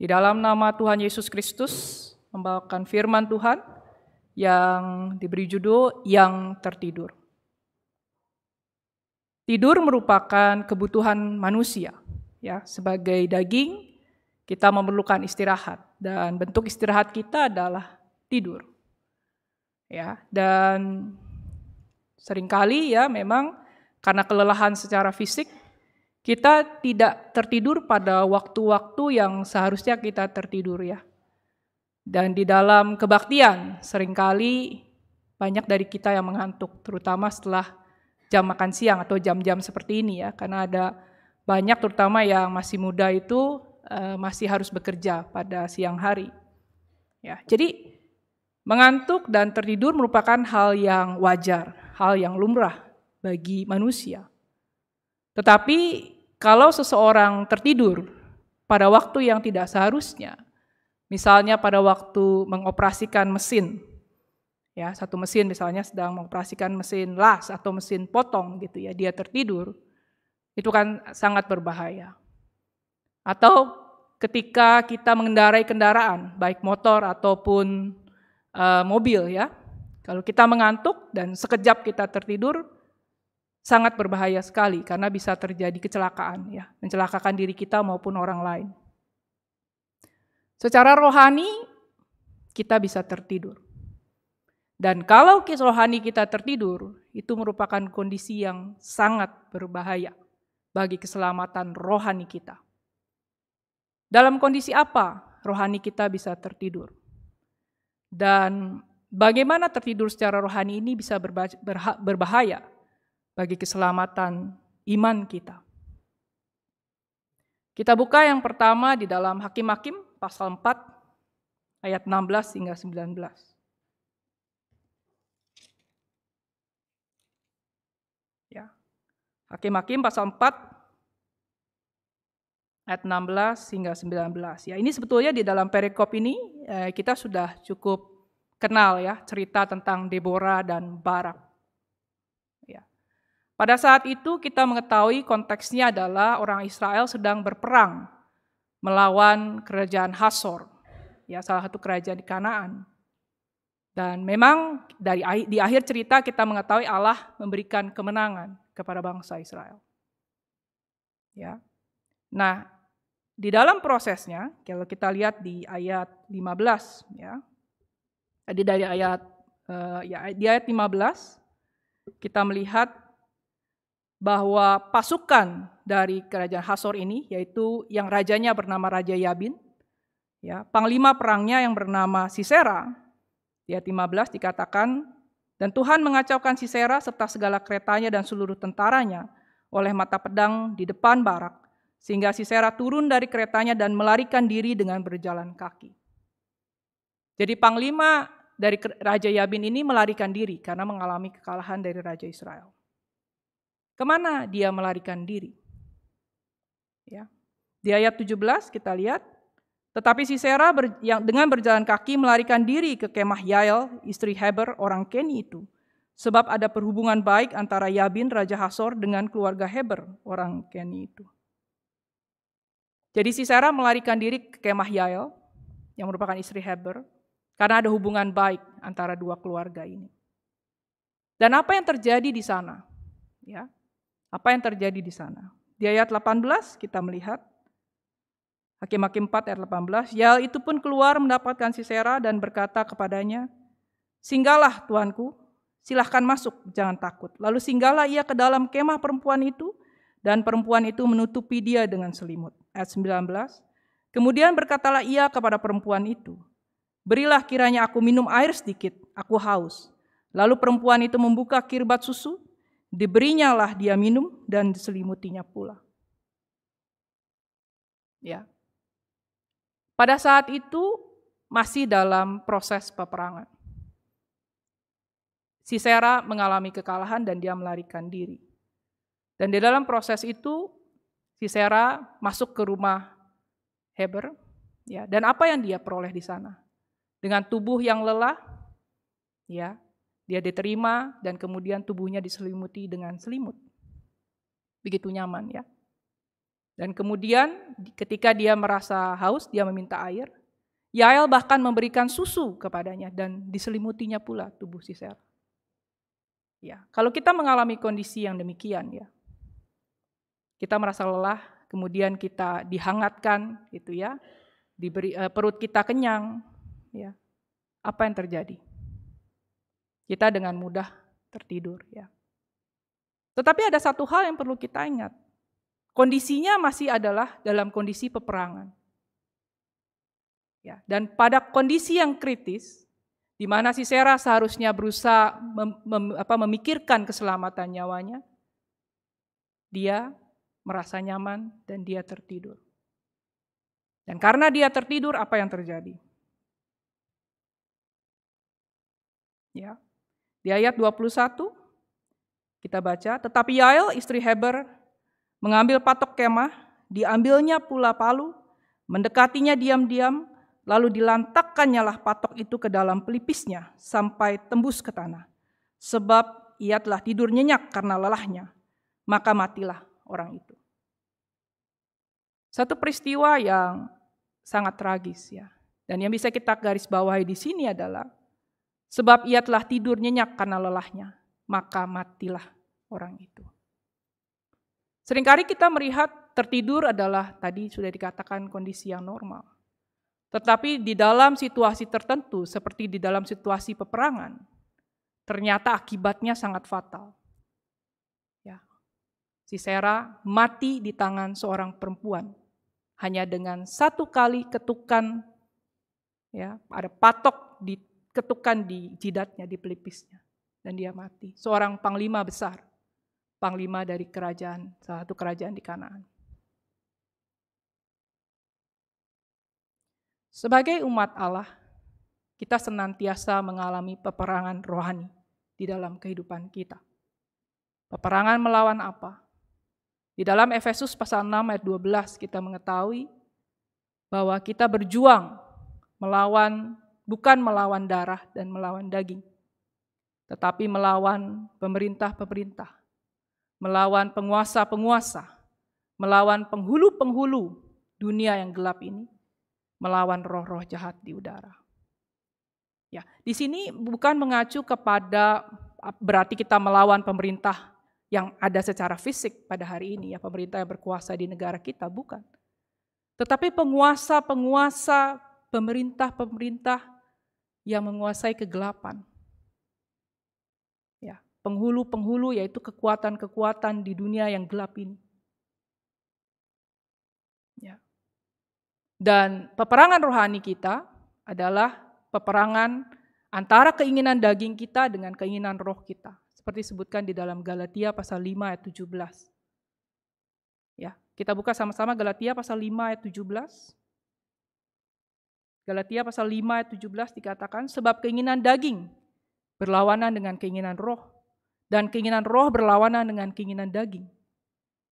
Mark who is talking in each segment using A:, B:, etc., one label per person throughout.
A: Di dalam nama Tuhan Yesus Kristus, membawakan firman Tuhan yang diberi judul yang tertidur. Tidur merupakan kebutuhan manusia, ya, sebagai daging kita memerlukan istirahat dan bentuk istirahat kita adalah tidur. Ya, dan seringkali ya memang karena kelelahan secara fisik kita tidak tertidur pada waktu-waktu yang seharusnya kita tertidur ya. Dan di dalam kebaktian seringkali banyak dari kita yang mengantuk, terutama setelah jam makan siang atau jam-jam seperti ini ya, karena ada banyak terutama yang masih muda itu eh, masih harus bekerja pada siang hari. Ya, jadi mengantuk dan tertidur merupakan hal yang wajar, hal yang lumrah bagi manusia. Tetapi kalau seseorang tertidur pada waktu yang tidak seharusnya, misalnya pada waktu mengoperasikan mesin, ya satu mesin misalnya sedang mengoperasikan mesin las atau mesin potong gitu ya, dia tertidur, itu kan sangat berbahaya. Atau ketika kita mengendarai kendaraan, baik motor ataupun e, mobil ya, kalau kita mengantuk dan sekejap kita tertidur, sangat berbahaya sekali karena bisa terjadi kecelakaan ya, mencelakakan diri kita maupun orang lain. Secara rohani kita bisa tertidur. Dan kalau kisah rohani kita tertidur, itu merupakan kondisi yang sangat berbahaya bagi keselamatan rohani kita. Dalam kondisi apa rohani kita bisa tertidur? Dan bagaimana tertidur secara rohani ini bisa berbahaya? bagi keselamatan iman kita. Kita buka yang pertama di dalam Hakim-hakim pasal 4 ayat 16 hingga 19. Ya. Hakim-hakim pasal 4 ayat 16 hingga 19. Ya, ini sebetulnya di dalam perikop ini eh, kita sudah cukup kenal ya cerita tentang Deborah dan Barak. Pada saat itu kita mengetahui konteksnya adalah orang Israel sedang berperang melawan kerajaan Hasor, ya salah satu kerajaan di Kanaan. Dan memang dari di akhir cerita kita mengetahui Allah memberikan kemenangan kepada bangsa Israel. Ya. Nah, di dalam prosesnya kalau kita lihat di ayat 15 ya. Jadi dari ayat eh, ya di ayat 15 kita melihat bahwa pasukan dari kerajaan Hasor ini yaitu yang rajanya bernama Raja Yabin, ya, panglima perangnya yang bernama Sisera, ya 15 dikatakan dan Tuhan mengacaukan Sisera serta segala keretanya dan seluruh tentaranya oleh mata pedang di depan barak, sehingga Sisera turun dari keretanya dan melarikan diri dengan berjalan kaki. Jadi panglima dari Raja Yabin ini melarikan diri karena mengalami kekalahan dari Raja Israel. Kemana dia melarikan diri? Ya. Di ayat 17 kita lihat, tetapi Sisera ber, yang, dengan berjalan kaki melarikan diri ke kemah Yael, istri Heber, orang Keni itu. Sebab ada perhubungan baik antara Yabin, Raja Hasor, dengan keluarga Heber, orang Keni itu. Jadi Sisera melarikan diri ke kemah Yael, yang merupakan istri Heber, karena ada hubungan baik antara dua keluarga ini. Dan apa yang terjadi di sana? Ya, apa yang terjadi di sana? Di ayat 18 kita melihat Hakim-hakim 4 ayat 18, Yael itu pun keluar mendapatkan Sisera dan berkata kepadanya, Singgahlah tuanku, silahkan masuk, jangan takut. Lalu singgahlah ia ke dalam kemah perempuan itu, dan perempuan itu menutupi dia dengan selimut. Ayat 19, Kemudian berkatalah ia kepada perempuan itu, Berilah kiranya aku minum air sedikit, aku haus. Lalu perempuan itu membuka kirbat susu, Diberinya Diberinyalah dia minum dan diselimutinya pula. Ya. Pada saat itu masih dalam proses peperangan. Sisera mengalami kekalahan dan dia melarikan diri. Dan di dalam proses itu Sisera masuk ke rumah Heber, ya. Dan apa yang dia peroleh di sana? Dengan tubuh yang lelah, ya, dia diterima dan kemudian tubuhnya diselimuti dengan selimut. Begitu nyaman ya. Dan kemudian ketika dia merasa haus, dia meminta air. Yael bahkan memberikan susu kepadanya dan diselimutinya pula tubuh si Sarah. Ya, kalau kita mengalami kondisi yang demikian ya, kita merasa lelah, kemudian kita dihangatkan gitu ya, diberi eh, perut kita kenyang, ya. Apa yang terjadi? kita dengan mudah tertidur ya. Tetapi ada satu hal yang perlu kita ingat. Kondisinya masih adalah dalam kondisi peperangan. Ya, dan pada kondisi yang kritis, di mana si Sera seharusnya berusaha mem, mem, apa, memikirkan keselamatan nyawanya, dia merasa nyaman dan dia tertidur. Dan karena dia tertidur, apa yang terjadi? Ya, di ayat 21 kita baca, tetapi Yael istri Heber mengambil patok kemah, diambilnya pula palu, mendekatinya diam-diam, lalu dilantakkannya patok itu ke dalam pelipisnya sampai tembus ke tanah. Sebab ia telah tidur nyenyak karena lelahnya, maka matilah orang itu. Satu peristiwa yang sangat tragis ya. Dan yang bisa kita garis bawahi di sini adalah Sebab ia telah tidur nyenyak karena lelahnya, maka matilah orang itu. Seringkali kita melihat tertidur adalah tadi sudah dikatakan kondisi yang normal. Tetapi di dalam situasi tertentu, seperti di dalam situasi peperangan, ternyata akibatnya sangat fatal. Ya. Sisera mati di tangan seorang perempuan hanya dengan satu kali ketukan ya, ada patok di ketukan di jidatnya, di pelipisnya. Dan dia mati. Seorang panglima besar. Panglima dari kerajaan, salah satu kerajaan di Kanaan. Sebagai umat Allah, kita senantiasa mengalami peperangan rohani di dalam kehidupan kita. Peperangan melawan apa? Di dalam Efesus pasal 6 ayat 12 kita mengetahui bahwa kita berjuang melawan bukan melawan darah dan melawan daging, tetapi melawan pemerintah-pemerintah, melawan penguasa-penguasa, melawan penghulu-penghulu dunia yang gelap ini, melawan roh-roh jahat di udara. Ya, di sini bukan mengacu kepada berarti kita melawan pemerintah yang ada secara fisik pada hari ini ya pemerintah yang berkuasa di negara kita bukan. Tetapi penguasa-penguasa pemerintah-pemerintah yang menguasai kegelapan. Ya, penghulu-penghulu yaitu kekuatan-kekuatan di dunia yang gelap ini. Ya. Dan peperangan rohani kita adalah peperangan antara keinginan daging kita dengan keinginan roh kita. Seperti disebutkan di dalam Galatia pasal 5 ayat 17. Ya, kita buka sama-sama Galatia pasal 5 ayat 17. Galatia pasal 5 ayat 17 dikatakan sebab keinginan daging berlawanan dengan keinginan roh dan keinginan roh berlawanan dengan keinginan daging.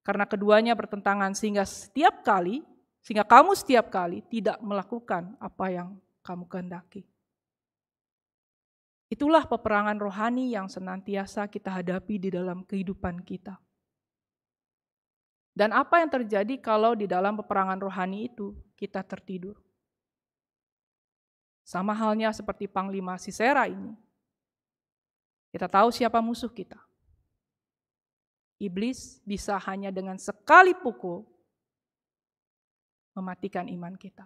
A: Karena keduanya bertentangan sehingga setiap kali sehingga kamu setiap kali tidak melakukan apa yang kamu kehendaki. Itulah peperangan rohani yang senantiasa kita hadapi di dalam kehidupan kita. Dan apa yang terjadi kalau di dalam peperangan rohani itu kita tertidur? Sama halnya seperti Panglima Sisera ini. Kita tahu siapa musuh kita. Iblis bisa hanya dengan sekali pukul mematikan iman kita.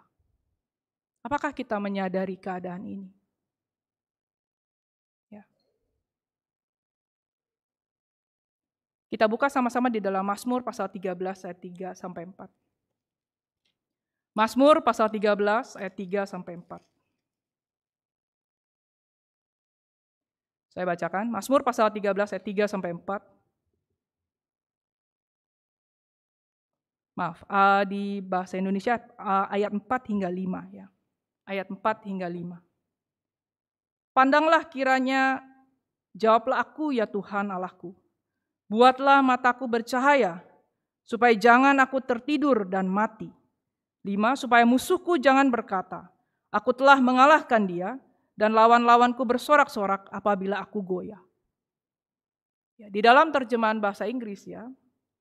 A: Apakah kita menyadari keadaan ini? Ya. Kita buka sama-sama di dalam Mazmur pasal 13 ayat 3 sampai 4. Mazmur pasal 13 ayat 3 sampai 4. Saya bacakan Mazmur pasal 13 ayat 3 sampai 4. Maaf, uh, di bahasa Indonesia uh, ayat 4 hingga 5 ya. Ayat 4 hingga 5. Pandanglah kiranya jawablah aku ya Tuhan Allahku. Buatlah mataku bercahaya supaya jangan aku tertidur dan mati. Lima, supaya musuhku jangan berkata, aku telah mengalahkan dia, dan lawan-lawanku bersorak-sorak apabila aku goyah. Ya, di dalam terjemahan bahasa Inggris ya,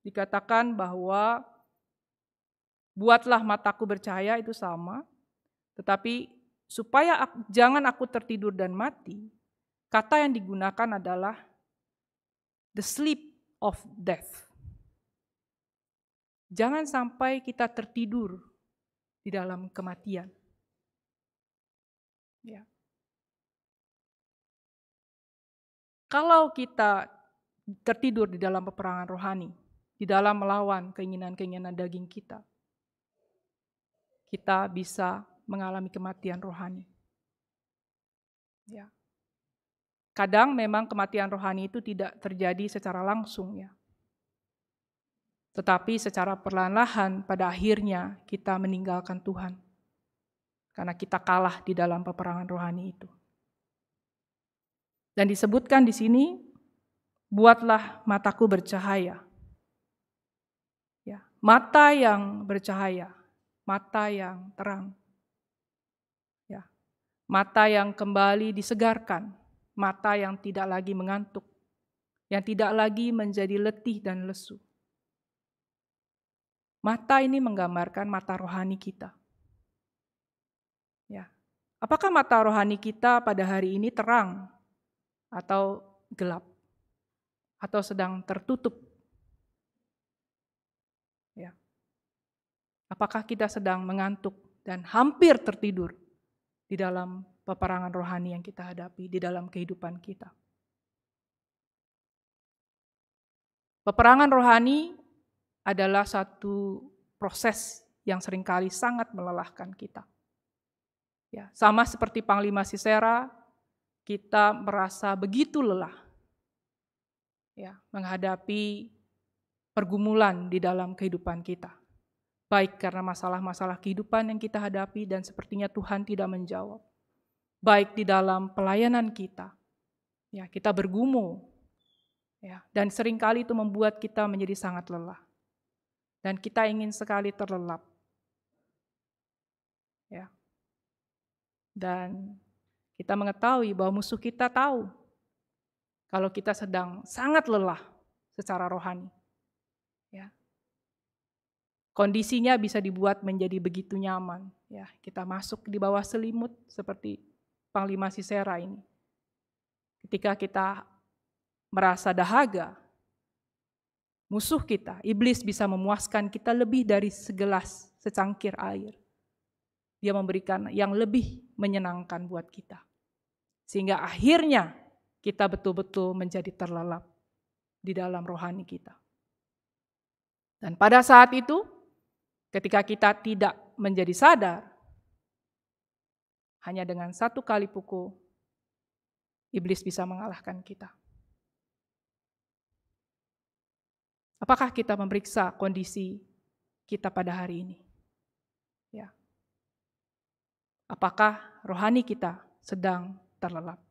A: dikatakan bahwa buatlah mataku bercahaya itu sama, tetapi supaya aku, jangan aku tertidur dan mati, kata yang digunakan adalah the sleep of death. Jangan sampai kita tertidur di dalam kematian. Ya. Kalau kita tertidur di dalam peperangan rohani, di dalam melawan keinginan-keinginan daging kita, kita bisa mengalami kematian rohani. Ya. Kadang memang kematian rohani itu tidak terjadi secara langsung ya. Tetapi secara perlahan-lahan pada akhirnya kita meninggalkan Tuhan. Karena kita kalah di dalam peperangan rohani itu. Dan disebutkan di sini, buatlah mataku bercahaya. Ya, mata yang bercahaya, mata yang terang. Ya, mata yang kembali disegarkan, mata yang tidak lagi mengantuk, yang tidak lagi menjadi letih dan lesu. Mata ini menggambarkan mata rohani kita. Ya. Apakah mata rohani kita pada hari ini terang atau gelap atau sedang tertutup. Ya. Apakah kita sedang mengantuk dan hampir tertidur di dalam peperangan rohani yang kita hadapi di dalam kehidupan kita? Peperangan rohani adalah satu proses yang seringkali sangat melelahkan kita. Ya, sama seperti Panglima Sisera kita merasa begitu lelah ya, menghadapi pergumulan di dalam kehidupan kita. Baik karena masalah-masalah kehidupan yang kita hadapi dan sepertinya Tuhan tidak menjawab. Baik di dalam pelayanan kita. Ya, kita bergumul. Ya, dan seringkali itu membuat kita menjadi sangat lelah. Dan kita ingin sekali terlelap. Ya. Dan kita mengetahui bahwa musuh kita tahu kalau kita sedang sangat lelah secara rohani. Ya. Kondisinya bisa dibuat menjadi begitu nyaman. Ya, kita masuk di bawah selimut seperti Panglima Sisera ini. Ketika kita merasa dahaga, musuh kita, iblis bisa memuaskan kita lebih dari segelas secangkir air. Dia memberikan yang lebih menyenangkan buat kita. Sehingga akhirnya kita betul-betul menjadi terlelap di dalam rohani kita. Dan pada saat itu, ketika kita tidak menjadi sadar, hanya dengan satu kali pukul, iblis bisa mengalahkan kita. Apakah kita memeriksa kondisi kita pada hari ini? Ya. Apakah rohani kita sedang terlelap.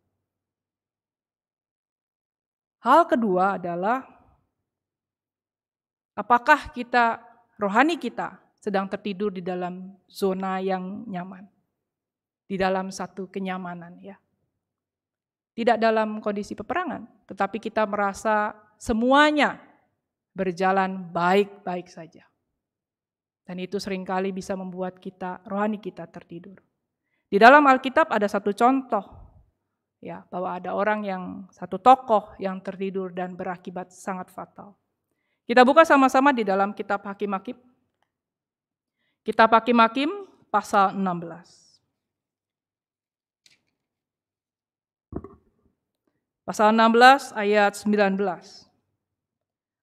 A: Hal kedua adalah apakah kita rohani kita sedang tertidur di dalam zona yang nyaman. Di dalam satu kenyamanan ya. Tidak dalam kondisi peperangan, tetapi kita merasa semuanya berjalan baik-baik saja. Dan itu seringkali bisa membuat kita rohani kita tertidur. Di dalam Alkitab ada satu contoh ya bahwa ada orang yang satu tokoh yang tertidur dan berakibat sangat fatal. Kita buka sama-sama di dalam kitab Hakim-hakim. Kitab Hakim-hakim pasal 16. Pasal 16 ayat 19.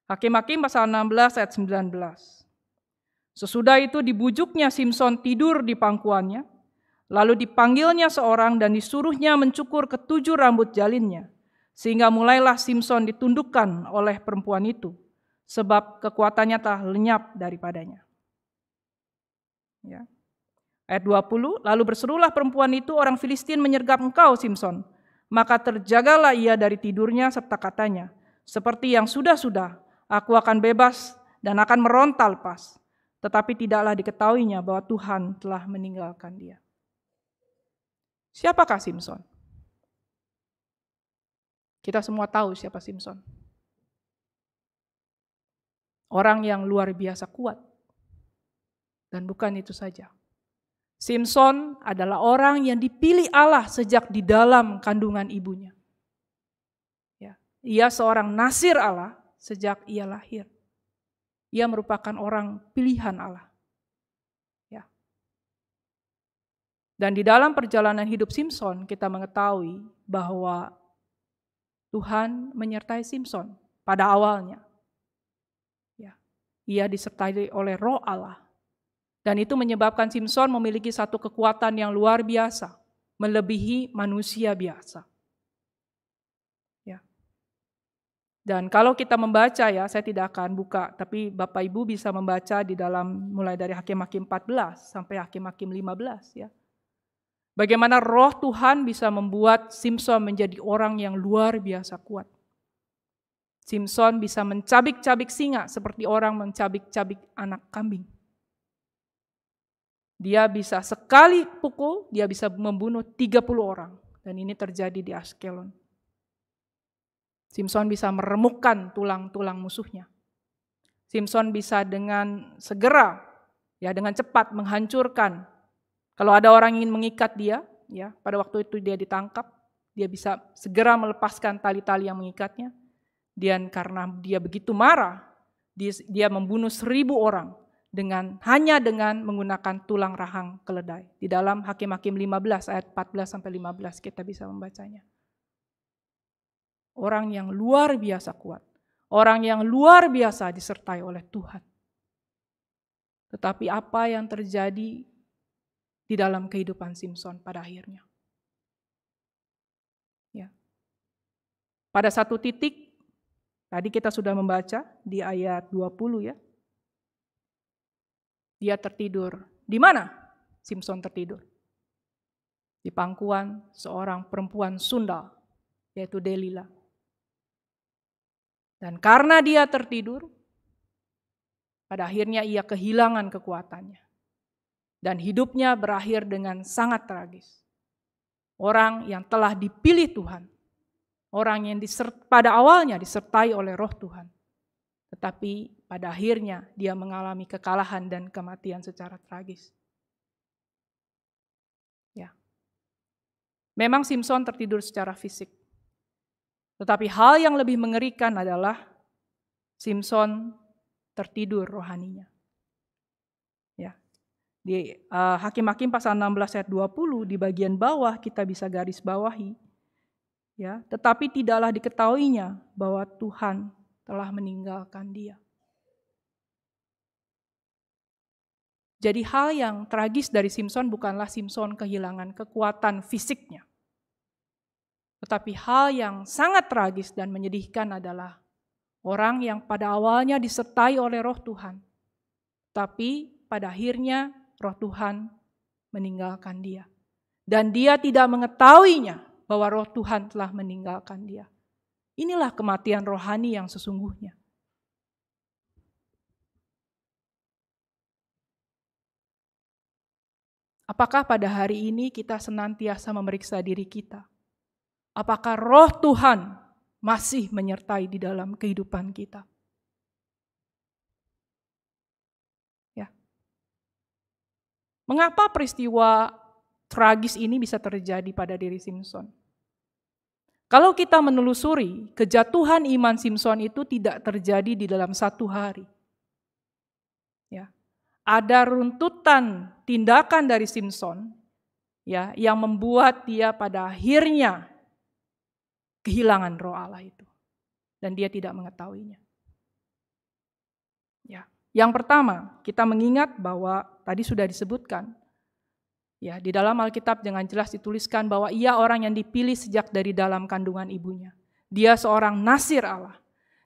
A: Hakim-hakim pasal 16 ayat 19. Sesudah itu dibujuknya Simpson tidur di pangkuannya, Lalu dipanggilnya seorang dan disuruhnya mencukur ketujuh rambut jalinnya, sehingga mulailah Simpson ditundukkan oleh perempuan itu, sebab kekuatannya telah lenyap daripadanya. Ya. Ayat 20, lalu berserulah perempuan itu orang Filistin menyergap engkau Simpson, maka terjagalah ia dari tidurnya serta katanya, seperti yang sudah-sudah, aku akan bebas dan akan meronta lepas. Tetapi tidaklah diketahuinya bahwa Tuhan telah meninggalkan dia. Siapakah Simpson? Kita semua tahu siapa Simpson. Orang yang luar biasa kuat. Dan bukan itu saja. Simpson adalah orang yang dipilih Allah sejak di dalam kandungan ibunya. Ya. Ia seorang nasir Allah sejak ia lahir. Ia merupakan orang pilihan Allah. Dan di dalam perjalanan hidup Simpson, kita mengetahui bahwa Tuhan menyertai Simpson pada awalnya. Ya, ia disertai oleh roh Allah. Dan itu menyebabkan Simpson memiliki satu kekuatan yang luar biasa, melebihi manusia biasa. Ya. Dan kalau kita membaca ya, saya tidak akan buka, tapi Bapak Ibu bisa membaca di dalam mulai dari Hakim-Hakim 14 sampai Hakim-Hakim 15 ya Bagaimana roh Tuhan bisa membuat Simpson menjadi orang yang luar biasa kuat. Simpson bisa mencabik-cabik singa seperti orang mencabik-cabik anak kambing. Dia bisa sekali pukul, dia bisa membunuh 30 orang. Dan ini terjadi di Askelon. Simpson bisa meremukkan tulang-tulang musuhnya. Simpson bisa dengan segera, ya dengan cepat menghancurkan kalau ada orang ingin mengikat dia, ya pada waktu itu dia ditangkap, dia bisa segera melepaskan tali-tali yang mengikatnya. Dan karena dia begitu marah, dia, membunuh seribu orang dengan hanya dengan menggunakan tulang rahang keledai. Di dalam Hakim-Hakim 15 ayat 14 sampai 15 kita bisa membacanya. Orang yang luar biasa kuat, orang yang luar biasa disertai oleh Tuhan. Tetapi apa yang terjadi di dalam kehidupan Simpson pada akhirnya. Ya. Pada satu titik, tadi kita sudah membaca di ayat 20 ya, dia tertidur. Di mana Simpson tertidur? Di pangkuan seorang perempuan Sunda, yaitu Delila. Dan karena dia tertidur, pada akhirnya ia kehilangan kekuatannya dan hidupnya berakhir dengan sangat tragis. Orang yang telah dipilih Tuhan, orang yang disert, pada awalnya disertai oleh roh Tuhan, tetapi pada akhirnya dia mengalami kekalahan dan kematian secara tragis. Ya. Memang Simpson tertidur secara fisik. Tetapi hal yang lebih mengerikan adalah Simpson tertidur rohaninya. Di hakim eh, Hakim-hakim pasal 16 ayat 20 di bagian bawah kita bisa garis bawahi ya, tetapi tidaklah diketahuinya bahwa Tuhan telah meninggalkan dia. Jadi hal yang tragis dari Simpson bukanlah Simpson kehilangan kekuatan fisiknya. Tetapi hal yang sangat tragis dan menyedihkan adalah orang yang pada awalnya disertai oleh roh Tuhan. Tapi pada akhirnya roh Tuhan meninggalkan dia. Dan dia tidak mengetahuinya bahwa roh Tuhan telah meninggalkan dia. Inilah kematian rohani yang sesungguhnya. Apakah pada hari ini kita senantiasa memeriksa diri kita? Apakah roh Tuhan masih menyertai di dalam kehidupan kita? Mengapa peristiwa tragis ini bisa terjadi pada diri Simpson? Kalau kita menelusuri, kejatuhan iman Simpson itu tidak terjadi di dalam satu hari. Ya. Ada runtutan tindakan dari Simpson ya yang membuat dia pada akhirnya kehilangan roh Allah itu dan dia tidak mengetahuinya. Ya. Yang pertama, kita mengingat bahwa tadi sudah disebutkan, ya di dalam Alkitab dengan jelas dituliskan bahwa ia orang yang dipilih sejak dari dalam kandungan ibunya. Dia seorang nasir Allah.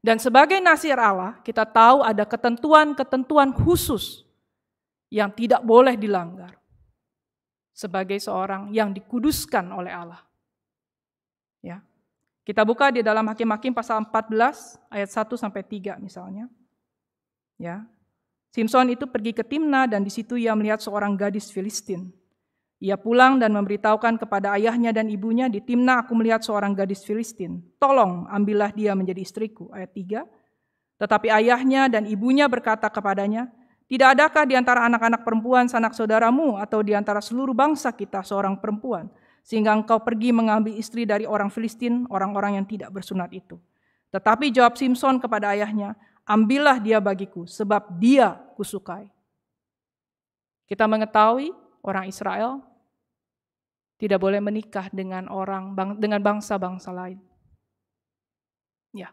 A: Dan sebagai nasir Allah, kita tahu ada ketentuan-ketentuan khusus yang tidak boleh dilanggar sebagai seorang yang dikuduskan oleh Allah. Ya. Kita buka di dalam Hakim-hakim pasal 14 ayat 1 sampai 3 misalnya. Ya. Simpson itu pergi ke Timna dan di situ ia melihat seorang gadis Filistin. Ia pulang dan memberitahukan kepada ayahnya dan ibunya, di Timna aku melihat seorang gadis Filistin. Tolong ambillah dia menjadi istriku. Ayat 3. Tetapi ayahnya dan ibunya berkata kepadanya, Tidak adakah di antara anak-anak perempuan sanak saudaramu atau di antara seluruh bangsa kita seorang perempuan? Sehingga engkau pergi mengambil istri dari orang Filistin, orang-orang yang tidak bersunat itu. Tetapi jawab Simpson kepada ayahnya, ambillah dia bagiku, sebab dia kusukai. Kita mengetahui orang Israel tidak boleh menikah dengan orang dengan bangsa-bangsa lain. Ya.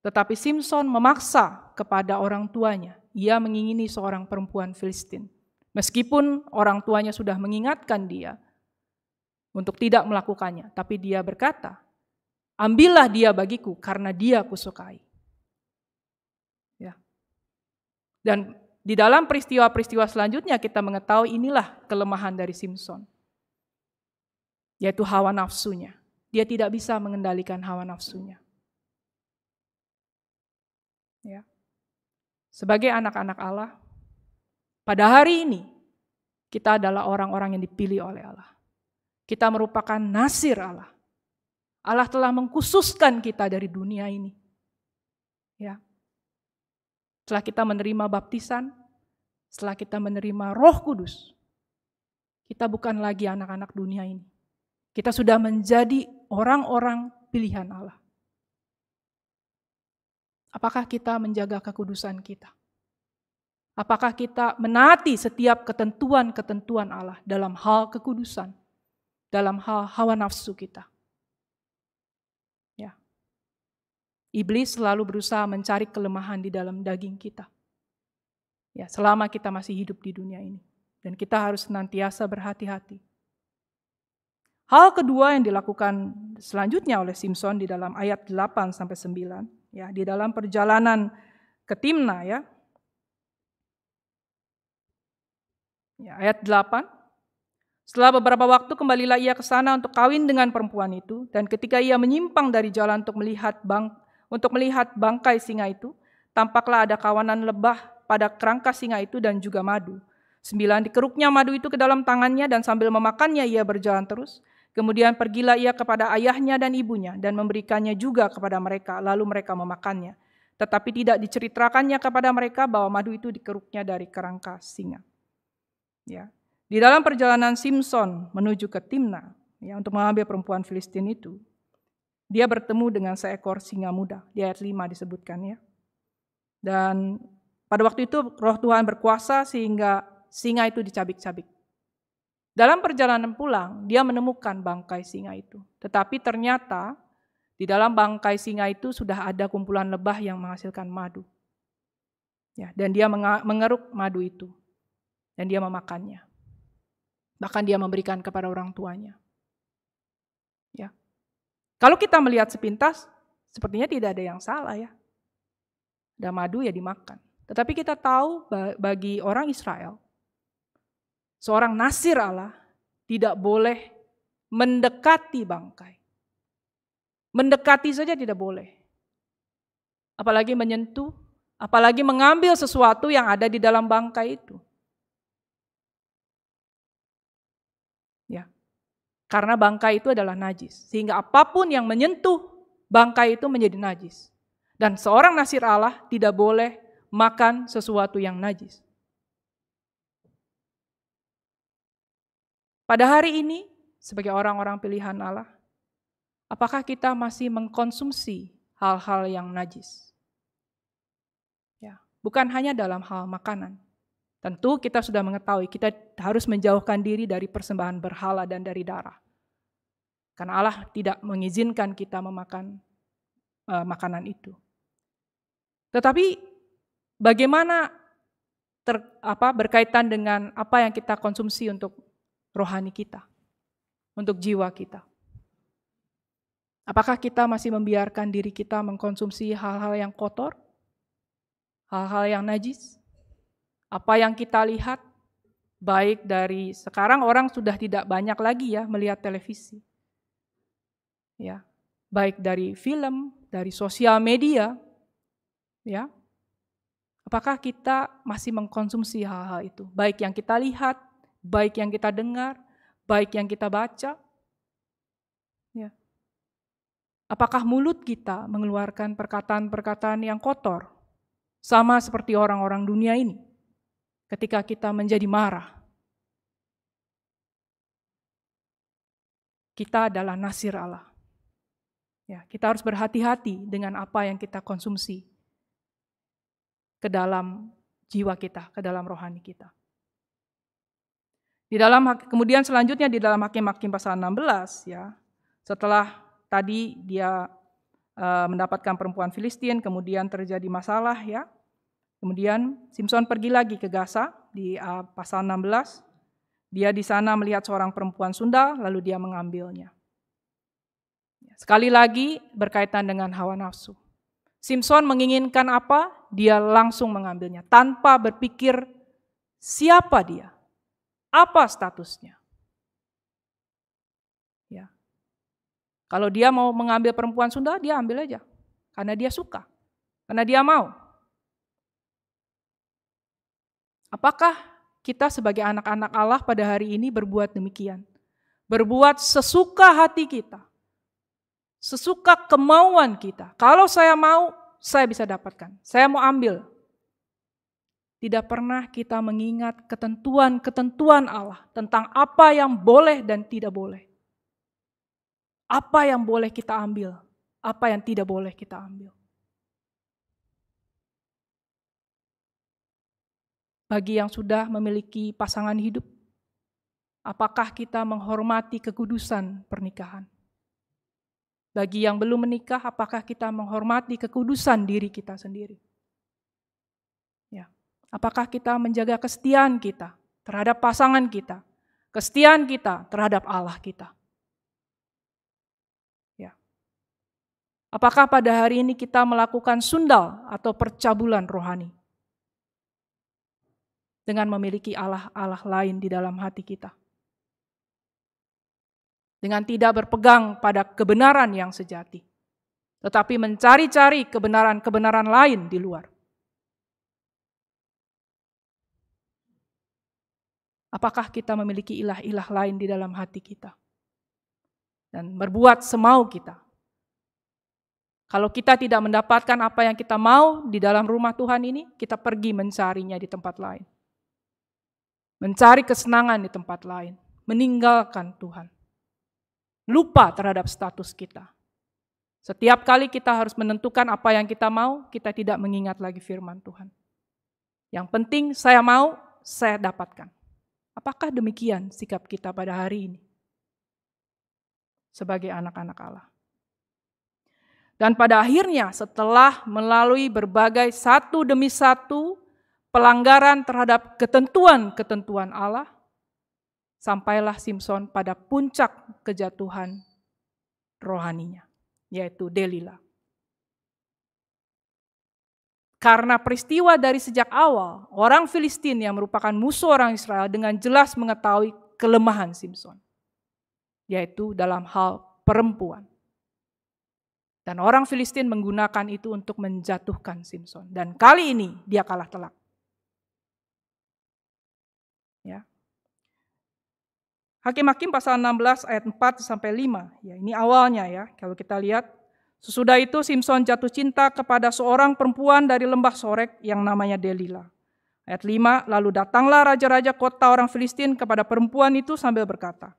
A: Tetapi Simpson memaksa kepada orang tuanya, ia mengingini seorang perempuan Filistin. Meskipun orang tuanya sudah mengingatkan dia untuk tidak melakukannya, tapi dia berkata, "Ambillah dia bagiku karena dia kusukai." Dan di dalam peristiwa-peristiwa selanjutnya kita mengetahui inilah kelemahan dari Simpson. Yaitu hawa nafsunya. Dia tidak bisa mengendalikan hawa nafsunya. Ya. Sebagai anak-anak Allah, pada hari ini kita adalah orang-orang yang dipilih oleh Allah. Kita merupakan nasir Allah. Allah telah mengkhususkan kita dari dunia ini. Ya, setelah kita menerima baptisan, setelah kita menerima roh kudus, kita bukan lagi anak-anak dunia ini. Kita sudah menjadi orang-orang pilihan Allah. Apakah kita menjaga kekudusan kita? Apakah kita menaati setiap ketentuan-ketentuan Allah dalam hal kekudusan, dalam hal hawa nafsu kita? Iblis selalu berusaha mencari kelemahan di dalam daging kita. Ya, selama kita masih hidup di dunia ini dan kita harus senantiasa berhati-hati. Hal kedua yang dilakukan selanjutnya oleh Simpson di dalam ayat 8 sampai 9 ya, di dalam perjalanan ke Timna ya. Ya, ayat 8 setelah beberapa waktu kembalilah ia ke sana untuk kawin dengan perempuan itu dan ketika ia menyimpang dari jalan untuk melihat bang untuk melihat bangkai singa itu, tampaklah ada kawanan lebah pada kerangka singa itu dan juga madu. Sembilan dikeruknya madu itu ke dalam tangannya dan sambil memakannya ia berjalan terus. Kemudian pergilah ia kepada ayahnya dan ibunya dan memberikannya juga kepada mereka, lalu mereka memakannya. Tetapi tidak diceritakannya kepada mereka bahwa madu itu dikeruknya dari kerangka singa. Ya. Di dalam perjalanan Simpson menuju ke Timna, ya, untuk mengambil perempuan Filistin itu, dia bertemu dengan seekor singa muda. Di ayat 5 disebutkan ya. Dan pada waktu itu roh Tuhan berkuasa sehingga singa itu dicabik-cabik. Dalam perjalanan pulang, dia menemukan bangkai singa itu. Tetapi ternyata di dalam bangkai singa itu sudah ada kumpulan lebah yang menghasilkan madu. Ya, dan dia mengeruk madu itu. Dan dia memakannya. Bahkan dia memberikan kepada orang tuanya. Ya. Kalau kita melihat sepintas, sepertinya tidak ada yang salah ya. Ada madu ya dimakan. Tetapi kita tahu bagi orang Israel, seorang nasir Allah tidak boleh mendekati bangkai. Mendekati saja tidak boleh. Apalagi menyentuh, apalagi mengambil sesuatu yang ada di dalam bangkai itu. Karena bangkai itu adalah najis. Sehingga apapun yang menyentuh bangkai itu menjadi najis. Dan seorang nasir Allah tidak boleh makan sesuatu yang najis. Pada hari ini, sebagai orang-orang pilihan Allah, apakah kita masih mengkonsumsi hal-hal yang najis? Ya, bukan hanya dalam hal makanan, Tentu kita sudah mengetahui kita harus menjauhkan diri dari persembahan berhala dan dari darah. Karena Allah tidak mengizinkan kita memakan uh, makanan itu. Tetapi bagaimana ter, apa, berkaitan dengan apa yang kita konsumsi untuk rohani kita, untuk jiwa kita? Apakah kita masih membiarkan diri kita mengkonsumsi hal-hal yang kotor, hal-hal yang najis? Apa yang kita lihat, baik dari sekarang orang sudah tidak banyak lagi ya melihat televisi. Ya, baik dari film, dari sosial media, ya. Apakah kita masih mengkonsumsi hal-hal itu? Baik yang kita lihat, baik yang kita dengar, baik yang kita baca. Ya. Apakah mulut kita mengeluarkan perkataan-perkataan yang kotor? Sama seperti orang-orang dunia ini ketika kita menjadi marah. Kita adalah nasir Allah. Ya, kita harus berhati-hati dengan apa yang kita konsumsi ke dalam jiwa kita, ke dalam rohani kita. Di dalam kemudian selanjutnya di dalam Hakim-hakim pasal 16 ya. Setelah tadi dia eh, mendapatkan perempuan Filistin, kemudian terjadi masalah ya. Kemudian Simpson pergi lagi ke Gaza di uh, pasal 16. Dia di sana melihat seorang perempuan Sunda, lalu dia mengambilnya. Ya, sekali lagi berkaitan dengan hawa nafsu. Simpson menginginkan apa? Dia langsung mengambilnya tanpa berpikir siapa dia, apa statusnya. Ya. Kalau dia mau mengambil perempuan Sunda, dia ambil aja. Karena dia suka, karena dia mau. Apakah kita sebagai anak-anak Allah pada hari ini berbuat demikian? Berbuat sesuka hati kita. Sesuka kemauan kita. Kalau saya mau, saya bisa dapatkan. Saya mau ambil. Tidak pernah kita mengingat ketentuan-ketentuan Allah tentang apa yang boleh dan tidak boleh. Apa yang boleh kita ambil, apa yang tidak boleh kita ambil. bagi yang sudah memiliki pasangan hidup? Apakah kita menghormati kekudusan pernikahan? Bagi yang belum menikah, apakah kita menghormati kekudusan diri kita sendiri? Ya. Apakah kita menjaga kesetiaan kita terhadap pasangan kita, kesetiaan kita terhadap Allah kita? Ya. Apakah pada hari ini kita melakukan sundal atau percabulan rohani? dengan memiliki Allah-Allah lain di dalam hati kita. Dengan tidak berpegang pada kebenaran yang sejati, tetapi mencari-cari kebenaran-kebenaran lain di luar. Apakah kita memiliki ilah-ilah lain di dalam hati kita? Dan berbuat semau kita. Kalau kita tidak mendapatkan apa yang kita mau di dalam rumah Tuhan ini, kita pergi mencarinya di tempat lain mencari kesenangan di tempat lain, meninggalkan Tuhan. Lupa terhadap status kita. Setiap kali kita harus menentukan apa yang kita mau, kita tidak mengingat lagi firman Tuhan. Yang penting saya mau, saya dapatkan. Apakah demikian sikap kita pada hari ini? Sebagai anak-anak Allah. Dan pada akhirnya setelah melalui berbagai satu demi satu pelanggaran terhadap ketentuan-ketentuan Allah, sampailah Simpson pada puncak kejatuhan rohaninya, yaitu Delilah. Karena peristiwa dari sejak awal, orang Filistin yang merupakan musuh orang Israel dengan jelas mengetahui kelemahan Simpson, yaitu dalam hal perempuan. Dan orang Filistin menggunakan itu untuk menjatuhkan Simpson. Dan kali ini dia kalah telak. Hakim-hakim pasal 16 ayat 4 sampai 5. Ya, ini awalnya ya, kalau kita lihat. Sesudah itu Simpson jatuh cinta kepada seorang perempuan dari lembah Sorek yang namanya Delila. Ayat 5, lalu datanglah raja-raja kota orang Filistin kepada perempuan itu sambil berkata,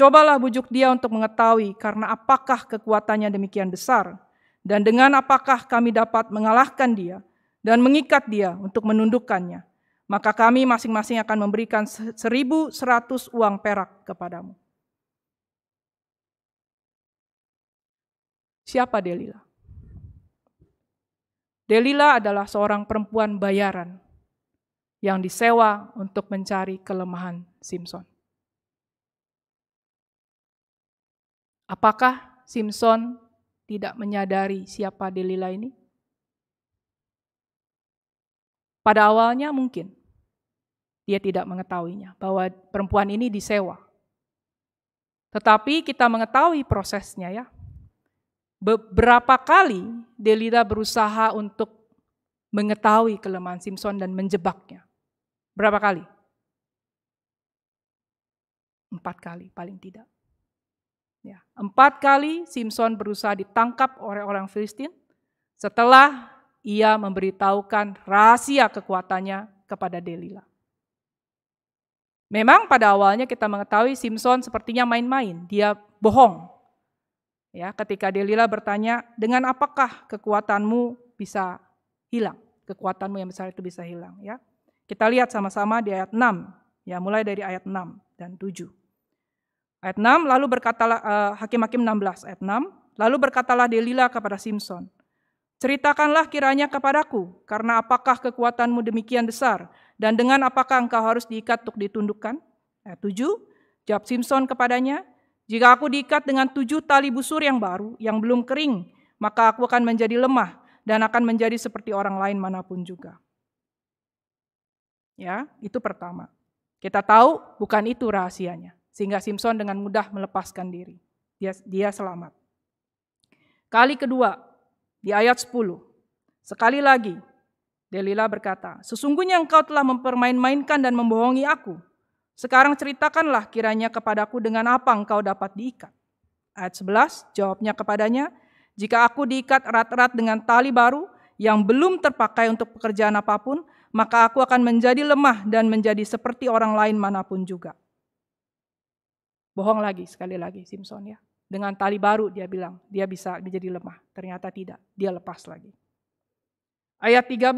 A: Cobalah bujuk dia untuk mengetahui karena apakah kekuatannya demikian besar dan dengan apakah kami dapat mengalahkan dia dan mengikat dia untuk menundukkannya maka kami masing-masing akan memberikan 1.100 uang perak kepadamu. Siapa Delila? Delila adalah seorang perempuan bayaran yang disewa untuk mencari kelemahan Simpson. Apakah Simpson tidak menyadari siapa Delila ini? Pada awalnya mungkin dia tidak mengetahuinya bahwa perempuan ini disewa. Tetapi kita mengetahui prosesnya ya. Beberapa kali Delida berusaha untuk mengetahui kelemahan Simpson dan menjebaknya. Berapa kali? Empat kali paling tidak. Ya, empat kali Simpson berusaha ditangkap oleh orang Filistin. Setelah ia memberitahukan rahasia kekuatannya kepada Delila. Memang pada awalnya kita mengetahui Simpson sepertinya main-main, dia bohong. Ya, ketika Delila bertanya, "Dengan apakah kekuatanmu bisa hilang? Kekuatanmu yang besar itu bisa hilang." Ya. Kita lihat sama-sama di ayat 6, ya mulai dari ayat 6 dan 7. Ayat 6, lalu berkatalah uh, Hakim-hakim 16 ayat 6, lalu berkatalah Delila kepada Simpson, Ceritakanlah kiranya kepadaku, karena apakah kekuatanmu demikian besar, dan dengan apakah engkau harus diikat untuk ditundukkan? Ayat eh, 7, jawab Simpson kepadanya, jika aku diikat dengan tujuh tali busur yang baru, yang belum kering, maka aku akan menjadi lemah dan akan menjadi seperti orang lain manapun juga. Ya, itu pertama. Kita tahu bukan itu rahasianya, sehingga Simpson dengan mudah melepaskan diri. Dia, dia selamat. Kali kedua, di ayat 10, sekali lagi Delila berkata, Sesungguhnya engkau telah mempermain-mainkan dan membohongi aku. Sekarang ceritakanlah kiranya kepadaku dengan apa engkau dapat diikat. Ayat 11, jawabnya kepadanya, Jika aku diikat erat-erat dengan tali baru yang belum terpakai untuk pekerjaan apapun, maka aku akan menjadi lemah dan menjadi seperti orang lain manapun juga. Bohong lagi sekali lagi Simpson ya. Dengan tali baru dia bilang, dia bisa menjadi lemah. Ternyata tidak, dia lepas lagi. Ayat 13,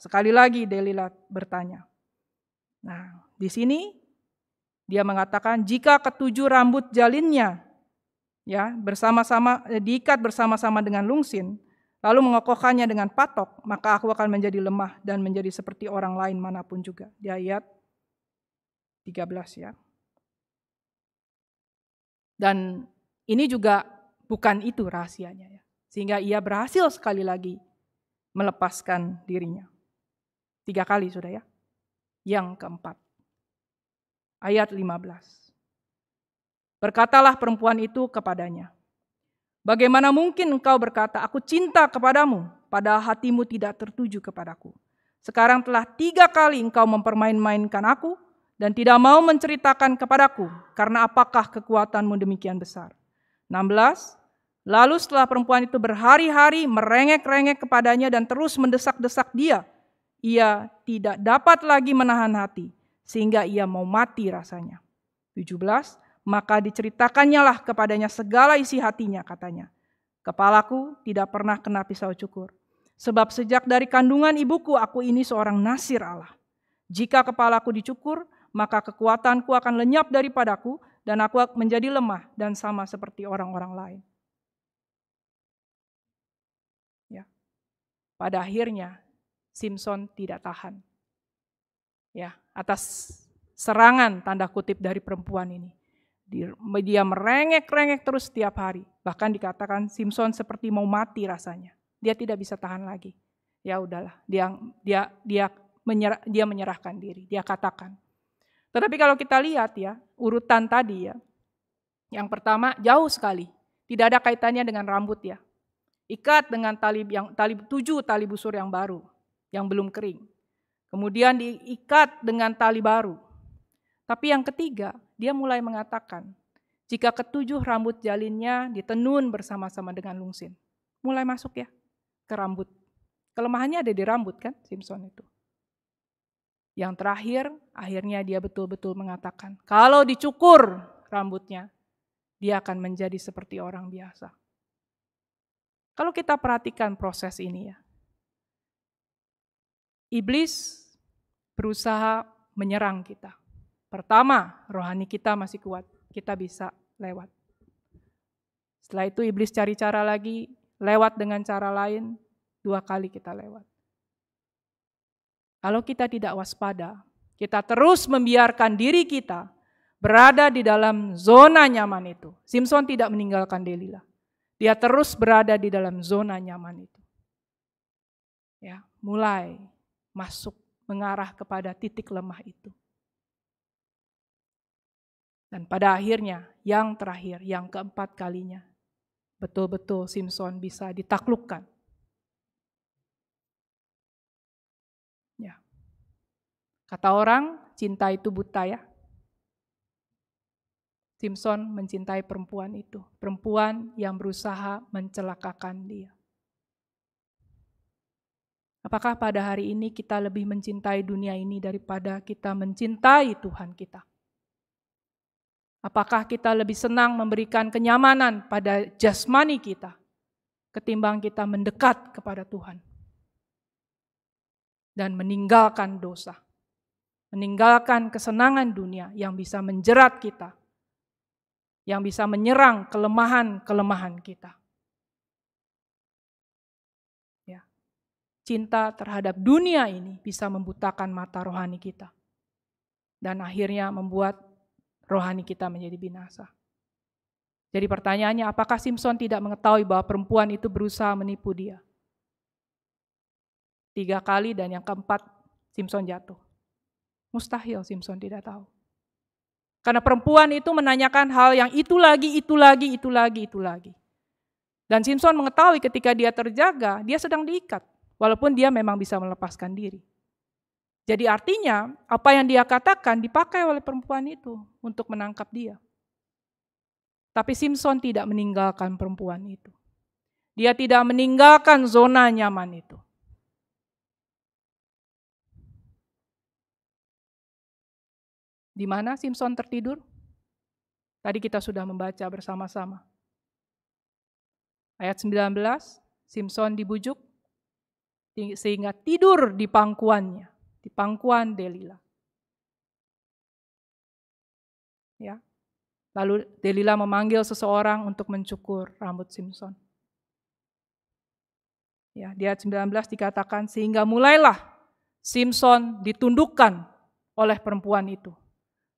A: sekali lagi Delila bertanya. Nah, di sini dia mengatakan jika ketujuh rambut jalinnya ya bersama-sama eh, diikat bersama-sama dengan lungsin, lalu mengokohkannya dengan patok, maka aku akan menjadi lemah dan menjadi seperti orang lain manapun juga. Di ayat 13 ya. Dan ini juga bukan itu rahasianya ya. Sehingga ia berhasil sekali lagi melepaskan dirinya. Tiga kali sudah ya. Yang keempat. Ayat 15. Berkatalah perempuan itu kepadanya, Bagaimana mungkin engkau berkata, aku cinta kepadamu, padahal hatimu tidak tertuju kepadaku. Sekarang telah tiga kali engkau mempermain-mainkan aku, dan tidak mau menceritakan kepadaku, karena apakah kekuatanmu demikian besar. 16. Lalu setelah perempuan itu berhari-hari merengek-rengek kepadanya dan terus mendesak-desak dia, ia tidak dapat lagi menahan hati sehingga ia mau mati rasanya. 17. Maka diceritakannya lah kepadanya segala isi hatinya katanya. Kepalaku tidak pernah kena pisau cukur. Sebab sejak dari kandungan ibuku aku ini seorang nasir Allah. Jika kepalaku dicukur, maka kekuatanku akan lenyap daripadaku dan aku menjadi lemah dan sama seperti orang-orang lain. Ya. Pada akhirnya Simpson tidak tahan. Ya, atas serangan tanda kutip dari perempuan ini. Dia merengek-rengek terus setiap hari. Bahkan dikatakan Simpson seperti mau mati rasanya. Dia tidak bisa tahan lagi. Ya udahlah, dia dia dia menyerah, dia menyerahkan diri. Dia katakan, tetapi kalau kita lihat ya, urutan tadi ya. Yang pertama jauh sekali, tidak ada kaitannya dengan rambut ya. Ikat dengan tali yang tali tujuh tali busur yang baru, yang belum kering. Kemudian diikat dengan tali baru. Tapi yang ketiga, dia mulai mengatakan, jika ketujuh rambut jalinnya ditenun bersama-sama dengan lungsin. Mulai masuk ya ke rambut. Kelemahannya ada di rambut kan, Simpson itu. Yang terakhir, akhirnya dia betul-betul mengatakan, kalau dicukur rambutnya, dia akan menjadi seperti orang biasa. Kalau kita perhatikan proses ini ya. Iblis berusaha menyerang kita. Pertama, rohani kita masih kuat, kita bisa lewat. Setelah itu iblis cari cara lagi, lewat dengan cara lain, dua kali kita lewat. Kalau kita tidak waspada, kita terus membiarkan diri kita berada di dalam zona nyaman itu. Simpson tidak meninggalkan Delilah. Dia terus berada di dalam zona nyaman itu. Ya, mulai masuk mengarah kepada titik lemah itu. Dan pada akhirnya, yang terakhir, yang keempat kalinya, betul-betul Simpson bisa ditaklukkan Kata orang, cinta itu buta ya. Simpson mencintai perempuan itu, perempuan yang berusaha mencelakakan dia. Apakah pada hari ini kita lebih mencintai dunia ini daripada kita mencintai Tuhan kita? Apakah kita lebih senang memberikan kenyamanan pada jasmani kita ketimbang kita mendekat kepada Tuhan dan meninggalkan dosa? meninggalkan kesenangan dunia yang bisa menjerat kita, yang bisa menyerang kelemahan-kelemahan kita. Ya. Cinta terhadap dunia ini bisa membutakan mata rohani kita dan akhirnya membuat rohani kita menjadi binasa. Jadi pertanyaannya, apakah Simpson tidak mengetahui bahwa perempuan itu berusaha menipu dia? Tiga kali dan yang keempat, Simpson jatuh. Mustahil Simpson tidak tahu. Karena perempuan itu menanyakan hal yang itu lagi, itu lagi, itu lagi, itu lagi. Dan Simpson mengetahui ketika dia terjaga, dia sedang diikat. Walaupun dia memang bisa melepaskan diri. Jadi artinya apa yang dia katakan dipakai oleh perempuan itu untuk menangkap dia. Tapi Simpson tidak meninggalkan perempuan itu. Dia tidak meninggalkan zona nyaman itu. Di mana Simpson tertidur? Tadi kita sudah membaca bersama-sama. Ayat 19, Simpson dibujuk sehingga tidur di pangkuannya, di pangkuan Delila. Ya. Lalu Delila memanggil seseorang untuk mencukur rambut Simpson. Ya, di ayat 19 dikatakan sehingga mulailah Simpson ditundukkan oleh perempuan itu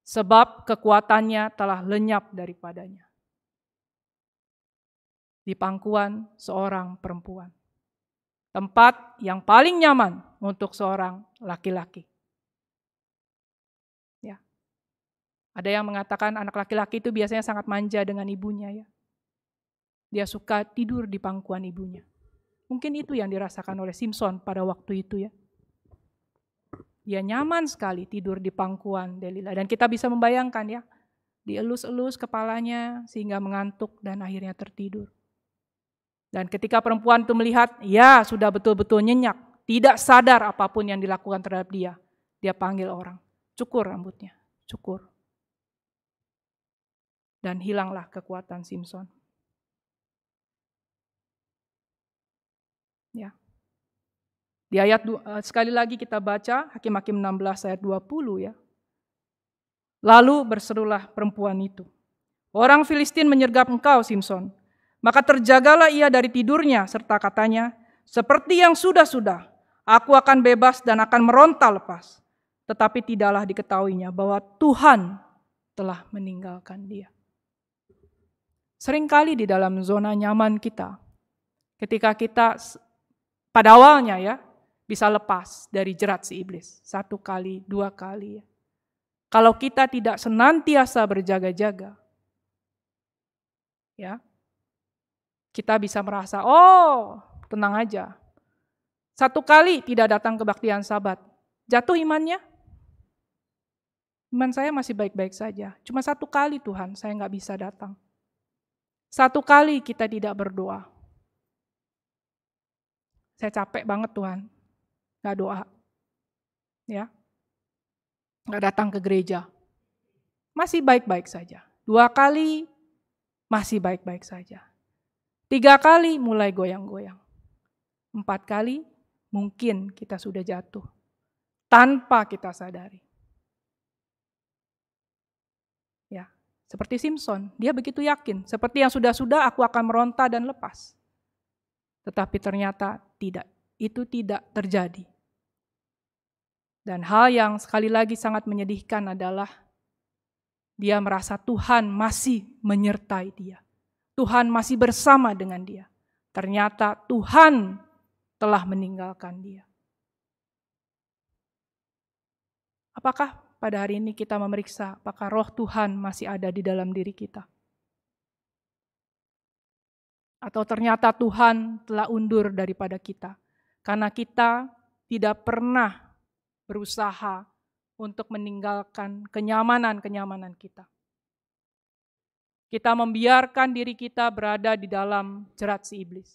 A: sebab kekuatannya telah lenyap daripadanya. Di pangkuan seorang perempuan. Tempat yang paling nyaman untuk seorang laki-laki. Ya. Ada yang mengatakan anak laki-laki itu biasanya sangat manja dengan ibunya ya. Dia suka tidur di pangkuan ibunya. Mungkin itu yang dirasakan oleh Simpson pada waktu itu ya. Dia nyaman sekali tidur di pangkuan Delila. Dan kita bisa membayangkan ya, dielus-elus kepalanya sehingga mengantuk dan akhirnya tertidur. Dan ketika perempuan itu melihat, ya sudah betul-betul nyenyak, tidak sadar apapun yang dilakukan terhadap dia. Dia panggil orang, cukur rambutnya, cukur. Dan hilanglah kekuatan Simpson. Di ayat eh, sekali lagi kita baca Hakim-hakim 16 ayat 20 ya. Lalu berserulah perempuan itu. Orang Filistin menyergap engkau Simpson. Maka terjagalah ia dari tidurnya serta katanya, seperti yang sudah-sudah, aku akan bebas dan akan meronta lepas. Tetapi tidaklah diketahuinya bahwa Tuhan telah meninggalkan dia. Seringkali di dalam zona nyaman kita, ketika kita pada awalnya ya, bisa lepas dari jerat si iblis. Satu kali, dua kali. Ya. Kalau kita tidak senantiasa berjaga-jaga, ya kita bisa merasa, oh tenang aja. Satu kali tidak datang kebaktian sabat, jatuh imannya. Iman saya masih baik-baik saja. Cuma satu kali Tuhan, saya nggak bisa datang. Satu kali kita tidak berdoa. Saya capek banget Tuhan, nggak doa, ya, nggak datang ke gereja, masih baik-baik saja. Dua kali masih baik-baik saja. Tiga kali mulai goyang-goyang. Empat kali mungkin kita sudah jatuh tanpa kita sadari. Ya, seperti Simpson, dia begitu yakin, seperti yang sudah-sudah aku akan meronta dan lepas. Tetapi ternyata tidak itu tidak terjadi. Dan hal yang sekali lagi sangat menyedihkan adalah dia merasa Tuhan masih menyertai dia. Tuhan masih bersama dengan dia. Ternyata Tuhan telah meninggalkan dia. Apakah pada hari ini kita memeriksa apakah roh Tuhan masih ada di dalam diri kita? Atau ternyata Tuhan telah undur daripada kita karena kita tidak pernah berusaha untuk meninggalkan kenyamanan-kenyamanan kita. Kita membiarkan diri kita berada di dalam jerat si iblis.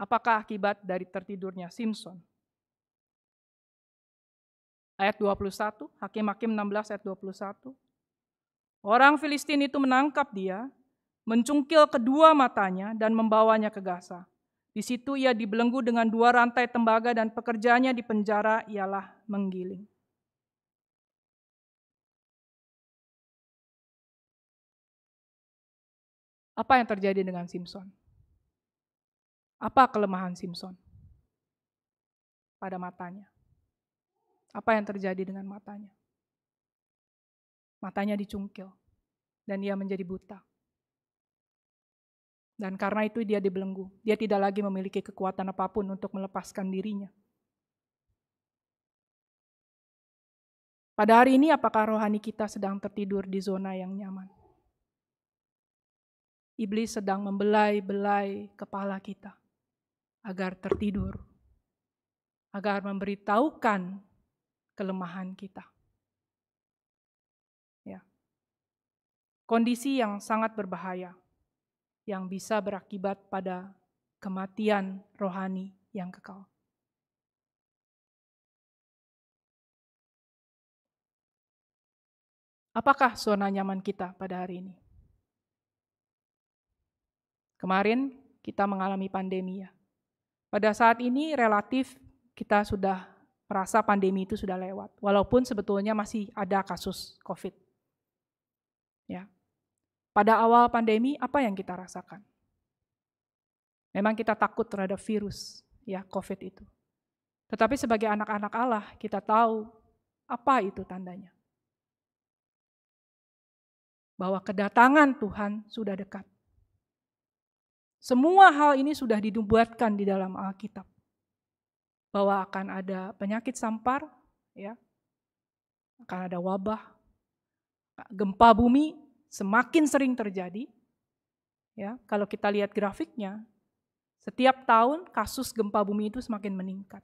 A: Apakah akibat dari tertidurnya Simpson? Ayat 21, Hakim-Hakim 16 ayat 21. Orang Filistin itu menangkap dia, mencungkil kedua matanya dan membawanya ke Gaza. Di situ ia dibelenggu dengan dua rantai tembaga dan pekerjaannya di penjara ialah menggiling. Apa yang terjadi dengan Simpson? Apa kelemahan Simpson? Pada matanya. Apa yang terjadi dengan matanya? matanya dicungkil, dan ia menjadi buta. Dan karena itu dia dibelenggu. Dia tidak lagi memiliki kekuatan apapun untuk melepaskan dirinya. Pada hari ini apakah rohani kita sedang tertidur di zona yang nyaman? Iblis sedang membelai-belai kepala kita agar tertidur, agar memberitahukan kelemahan kita. Ya. Kondisi yang sangat berbahaya yang bisa berakibat pada kematian rohani yang kekal. Apakah zona nyaman kita pada hari ini? Kemarin kita mengalami pandemi ya. Pada saat ini relatif kita sudah merasa pandemi itu sudah lewat, walaupun sebetulnya masih ada kasus COVID. Ya. Pada awal pandemi apa yang kita rasakan? Memang kita takut terhadap virus, ya COVID itu. Tetapi sebagai anak-anak Allah, kita tahu apa itu tandanya. Bahwa kedatangan Tuhan sudah dekat. Semua hal ini sudah dibuatkan di dalam Alkitab. Bahwa akan ada penyakit sampar, ya, akan ada wabah, gempa bumi semakin sering terjadi. Ya, kalau kita lihat grafiknya, setiap tahun kasus gempa bumi itu semakin meningkat.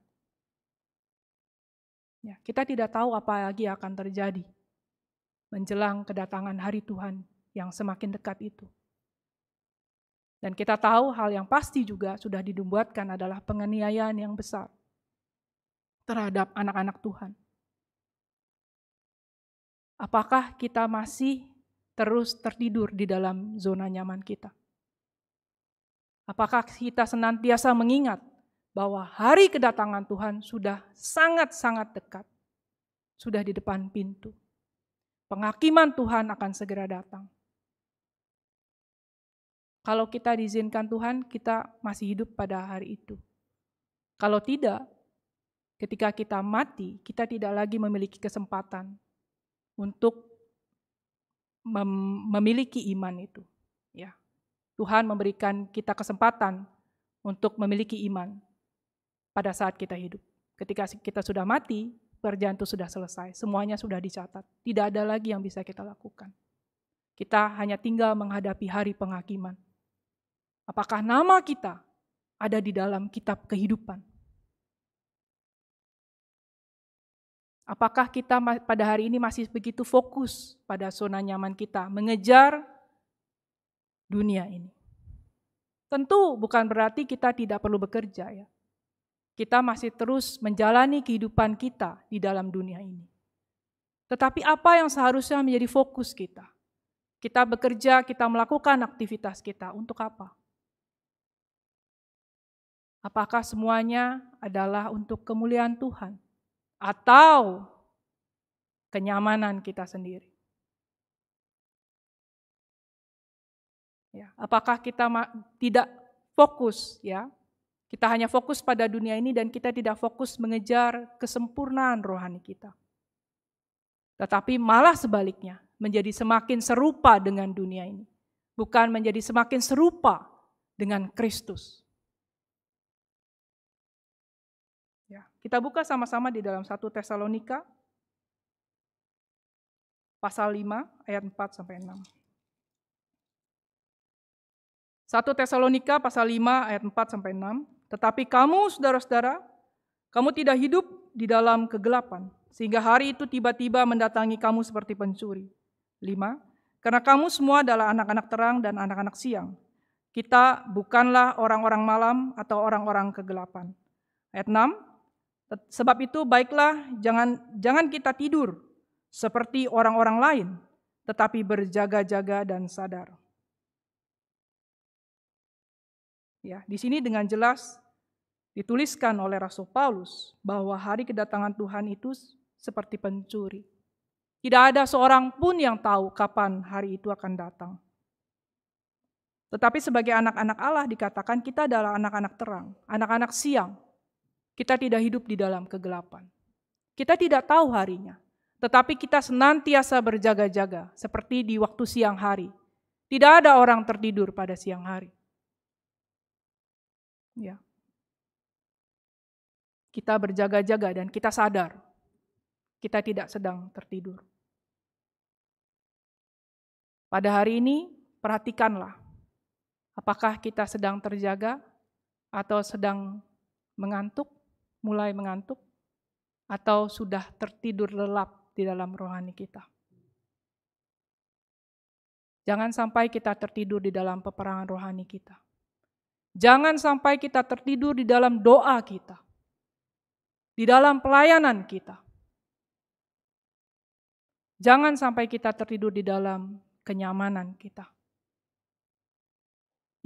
A: Ya, kita tidak tahu apa lagi akan terjadi menjelang kedatangan hari Tuhan yang semakin dekat itu. Dan kita tahu hal yang pasti juga sudah dibuatkan adalah penganiayaan yang besar terhadap anak-anak Tuhan. Apakah kita masih terus tertidur di dalam zona nyaman kita? Apakah kita senantiasa mengingat bahwa hari kedatangan Tuhan sudah sangat-sangat dekat, sudah di depan pintu? Penghakiman Tuhan akan segera datang. Kalau kita diizinkan Tuhan, kita masih hidup pada hari itu. Kalau tidak, ketika kita mati, kita tidak lagi memiliki kesempatan untuk mem memiliki iman itu. Ya. Tuhan memberikan kita kesempatan untuk memiliki iman pada saat kita hidup. Ketika kita sudah mati, pekerjaan sudah selesai, semuanya sudah dicatat. Tidak ada lagi yang bisa kita lakukan. Kita hanya tinggal menghadapi hari penghakiman. Apakah nama kita ada di dalam kitab kehidupan? Apakah kita pada hari ini masih begitu fokus pada zona nyaman kita, mengejar dunia ini? Tentu bukan berarti kita tidak perlu bekerja ya. Kita masih terus menjalani kehidupan kita di dalam dunia ini. Tetapi apa yang seharusnya menjadi fokus kita? Kita bekerja, kita melakukan aktivitas kita untuk apa? Apakah semuanya adalah untuk kemuliaan Tuhan? atau kenyamanan kita sendiri. Ya, apakah kita tidak fokus ya? Kita hanya fokus pada dunia ini dan kita tidak fokus mengejar kesempurnaan rohani kita. Tetapi malah sebaliknya, menjadi semakin serupa dengan dunia ini, bukan menjadi semakin serupa dengan Kristus. Kita buka sama-sama di dalam 1 Tesalonika pasal 5 ayat 4 sampai 6. 1 Tesalonika pasal 5 ayat 4 sampai 6. Tetapi kamu saudara-saudara, kamu tidak hidup di dalam kegelapan, sehingga hari itu tiba-tiba mendatangi kamu seperti pencuri. 5. Karena kamu semua adalah anak-anak terang dan anak-anak siang. Kita bukanlah orang-orang malam atau orang-orang kegelapan. Ayat 6, Sebab itu baiklah jangan jangan kita tidur seperti orang-orang lain, tetapi berjaga-jaga dan sadar. Ya, di sini dengan jelas dituliskan oleh Rasul Paulus bahwa hari kedatangan Tuhan itu seperti pencuri. Tidak ada seorang pun yang tahu kapan hari itu akan datang. Tetapi sebagai anak-anak Allah dikatakan kita adalah anak-anak terang, anak-anak siang, kita tidak hidup di dalam kegelapan. Kita tidak tahu harinya, tetapi kita senantiasa berjaga-jaga seperti di waktu siang hari. Tidak ada orang tertidur pada siang hari. Ya. Kita berjaga-jaga dan kita sadar kita tidak sedang tertidur. Pada hari ini, perhatikanlah apakah kita sedang terjaga atau sedang mengantuk, mulai mengantuk atau sudah tertidur lelap di dalam rohani kita. Jangan sampai kita tertidur di dalam peperangan rohani kita. Jangan sampai kita tertidur di dalam doa kita. Di dalam pelayanan kita. Jangan sampai kita tertidur di dalam kenyamanan kita.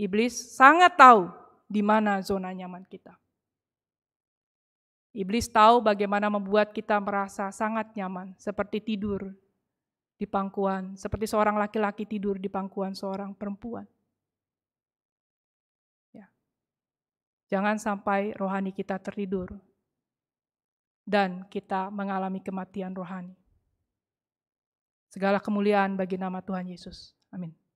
A: Iblis sangat tahu di mana zona nyaman kita. Iblis tahu bagaimana membuat kita merasa sangat nyaman, seperti tidur di pangkuan, seperti seorang laki-laki tidur di pangkuan seorang perempuan. Ya. Jangan sampai rohani kita tertidur dan kita mengalami kematian rohani. Segala kemuliaan bagi nama Tuhan Yesus. Amin.